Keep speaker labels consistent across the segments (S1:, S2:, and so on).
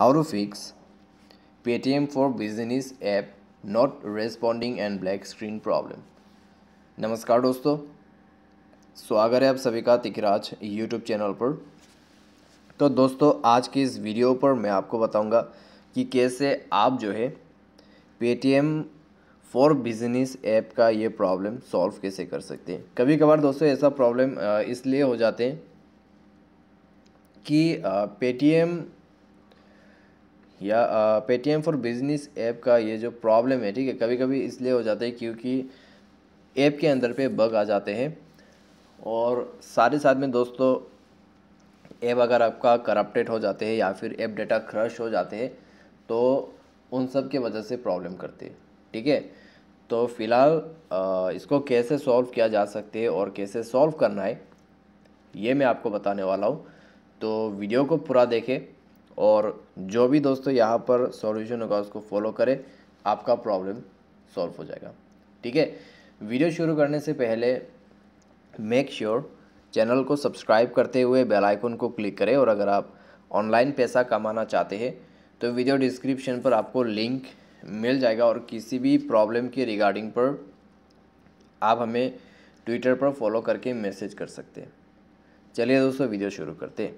S1: how to fix paytm for business app not responding and black screen problem नमस्कार दोस्तों स्वागत है आप सभी का तिकराज यूट्यूब चैनल पर तो दोस्तों आज के इस वीडियो पर मैं आपको बताऊंगा कि कैसे आप जो है पेटीएम फॉर बिजनेस ऐप का ये प्रॉब्लम सॉल्व कैसे कर सकते हैं कभी कभार दोस्तों ऐसा प्रॉब्लम इसलिए हो जाते हैं कि पेटीएम या पेटीएम फॉर बिज़नेस ऐप का ये जो प्रॉब्लम है ठीक है कभी कभी इसलिए हो जाता है क्योंकि ऐप के अंदर पे बग आ जाते हैं और साथ ही साथ में दोस्तों ऐप अगर आपका करप्टेड हो जाते हैं या फिर ऐप डेटा क्रश हो जाते हैं तो उन सब के वजह से प्रॉब्लम करते हैं ठीक है तो फ़िलहाल इसको कैसे सॉल्व किया जा सकते हैं और कैसे सॉल्व करना है ये मैं आपको बताने वाला हूँ तो वीडियो को पूरा देखें और जो भी दोस्तों यहाँ पर सॉल्यूशन होगा उसको फॉलो करें आपका प्रॉब्लम सॉल्व हो जाएगा ठीक है वीडियो शुरू करने से पहले मेक श्योर sure चैनल को सब्सक्राइब करते हुए बेल आइकन को क्लिक करें और अगर आप ऑनलाइन पैसा कमाना चाहते हैं तो वीडियो डिस्क्रिप्शन पर आपको लिंक मिल जाएगा और किसी भी प्रॉब्लम के रिगार्डिंग पर आप हमें ट्विटर पर फॉलो करके मैसेज कर सकते हैं चलिए दोस्तों वीडियो शुरू करते हैं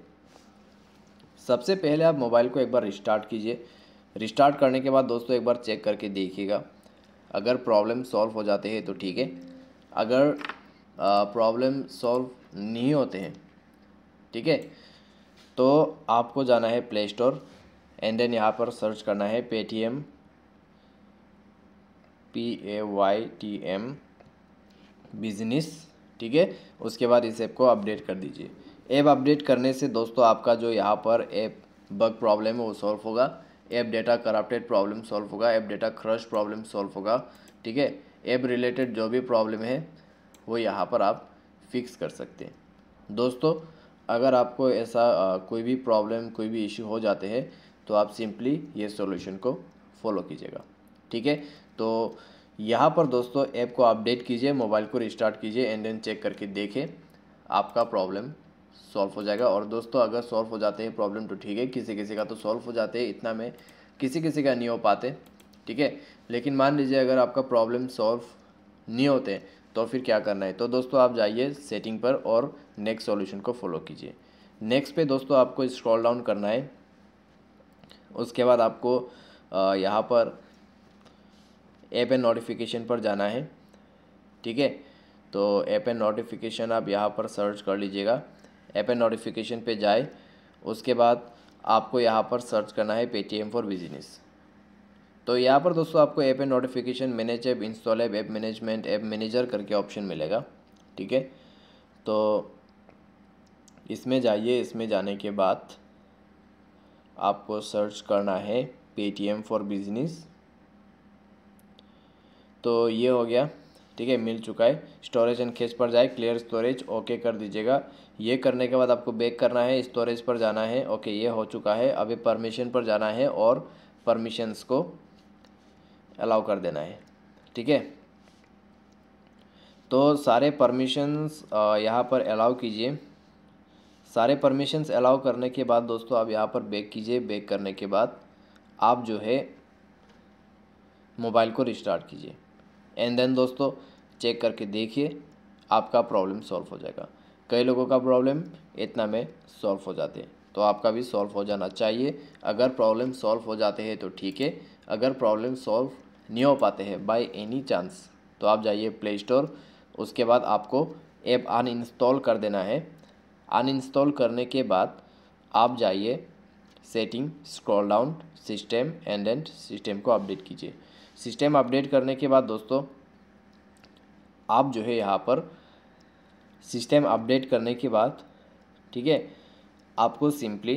S1: सबसे पहले आप मोबाइल को एक बार रिस्टार्ट कीजिए रिस्टार्ट करने के बाद दोस्तों एक बार चेक करके देखिएगा अगर प्रॉब्लम सॉल्व हो जाते हैं तो ठीक है अगर प्रॉब्लम सॉल्व नहीं होते हैं ठीक है तो आपको जाना है प्ले स्टोर एंड देन यहाँ पर सर्च करना है Paytm P A Y T M business ठीक है उसके बाद इस ऐप को अपडेट कर दीजिए ऐप अपडेट करने से दोस्तों आपका जो यहाँ पर ऐप बग प्रॉब्लम है वो सॉल्व होगा app data corrupted problem solve होगा app data crash problem solve होगा ठीक है ऐप रिलेटेड जो भी प्रॉब्लम है वो यहाँ पर आप फिक्स कर सकते हैं दोस्तों अगर आपको ऐसा कोई भी प्रॉब्लम कोई भी इश्यू हो जाते हैं तो आप सिंपली ये सॉल्यूशन को फॉलो कीजिएगा ठीक है तो यहाँ पर दोस्तों ऐप को अपडेट कीजिए मोबाइल को रिस्टार्ट कीजिए एंड देन चेक करके देखें आपका प्रॉब्लम सॉल्व हो जाएगा और दोस्तों अगर सॉल्व हो जाते हैं प्रॉब्लम तो ठीक है किसी किसी का तो सॉल्व हो जाते हैं इतना में किसी किसी का नहीं हो पाते ठीक है लेकिन मान लीजिए अगर आपका प्रॉब्लम सॉल्व नहीं होते तो फिर क्या करना है तो दोस्तों आप जाइए सेटिंग पर और नेक्स्ट सॉल्यूशन को फॉलो कीजिए नेक्स्ट पे दोस्तों आपको स्क्रॉल डाउन करना है उसके बाद आपको यहाँ पर ऐप एंड नोटिफिकेशन पर जाना है ठीक है तो ऐप एंड नोटिफिकेशन आप यहाँ पर सर्च कर लीजिएगा ऐप एंड नोटिफिकेशन पे जाए उसके बाद आपको यहाँ पर सर्च करना है पेटीएम फॉर बिजनेस तो यहाँ पर दोस्तों आपको app and notification manage app install app app management app manager करके ऑप्शन मिलेगा ठीक है तो इसमें जाइए इसमें जाने के बाद आपको सर्च करना है पेटीएम फॉर बिजनेस तो ये हो गया ठीक है मिल चुका है स्टोरेज एंड खेस पर जाए क्लियर स्टोरेज ओके कर दीजिएगा ये करने के बाद आपको बैक करना है स्टोरेज पर जाना है ओके ये हो चुका है अभी परमिशन पर जाना है और परमिशंस को अलाउ कर देना है ठीक है तो सारे परमिशंस यहाँ पर अलाउ कीजिए सारे परमिशंस अलाउ करने के बाद दोस्तों आप यहाँ पर बैक कीजिए बैक करने के बाद आप जो है मोबाइल को रिस्टार्ट कीजिए एंड देन दोस्तों चेक करके देखिए आपका प्रॉब्लम सॉल्व हो जाएगा कई लोगों का प्रॉब्लम इतना में सॉल्व हो जाते हैं तो आपका भी सॉल्व हो जाना चाहिए अगर प्रॉब्लम सॉल्व हो जाते हैं तो ठीक है अगर प्रॉब्लम सॉल्व नहीं हो पाते हैं बाय एनी चांस तो आप जाइए प्ले स्टोर उसके बाद आपको ऐप अनइंस्टॉल कर देना है अनइंस्टॉल करने के बाद आप जाइए setting scroll down system and and system को अपडेट कीजिए सिस्टम अपडेट करने के बाद दोस्तों आप जो है यहाँ पर सिस्टम अपडेट करने के बाद ठीक है आपको सिंपली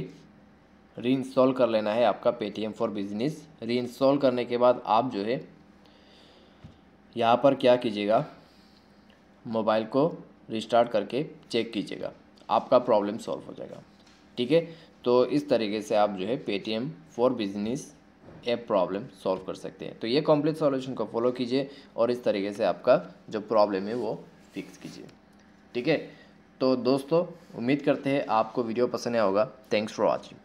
S1: री इंस्टॉल कर लेना है आपका Paytm for business reinstall करने के बाद आप जो है यहाँ पर क्या कीजिएगा मोबाइल को रिस्टार्ट करके चेक कीजिएगा आपका प्रॉब्लम सॉल्व हो जाएगा ठीक है तो इस तरीके से आप जो है Paytm for business a problem solve कर सकते हैं तो ये कॉम्प्लेक्स सॉल्यूशन को फॉलो कीजिए और इस तरीके से आपका जो प्रॉब्लम है वो फिक्स कीजिए ठीक है तो दोस्तों उम्मीद करते हैं आपको वीडियो पसंद आया होगा थैंक्स फॉर वॉचिंग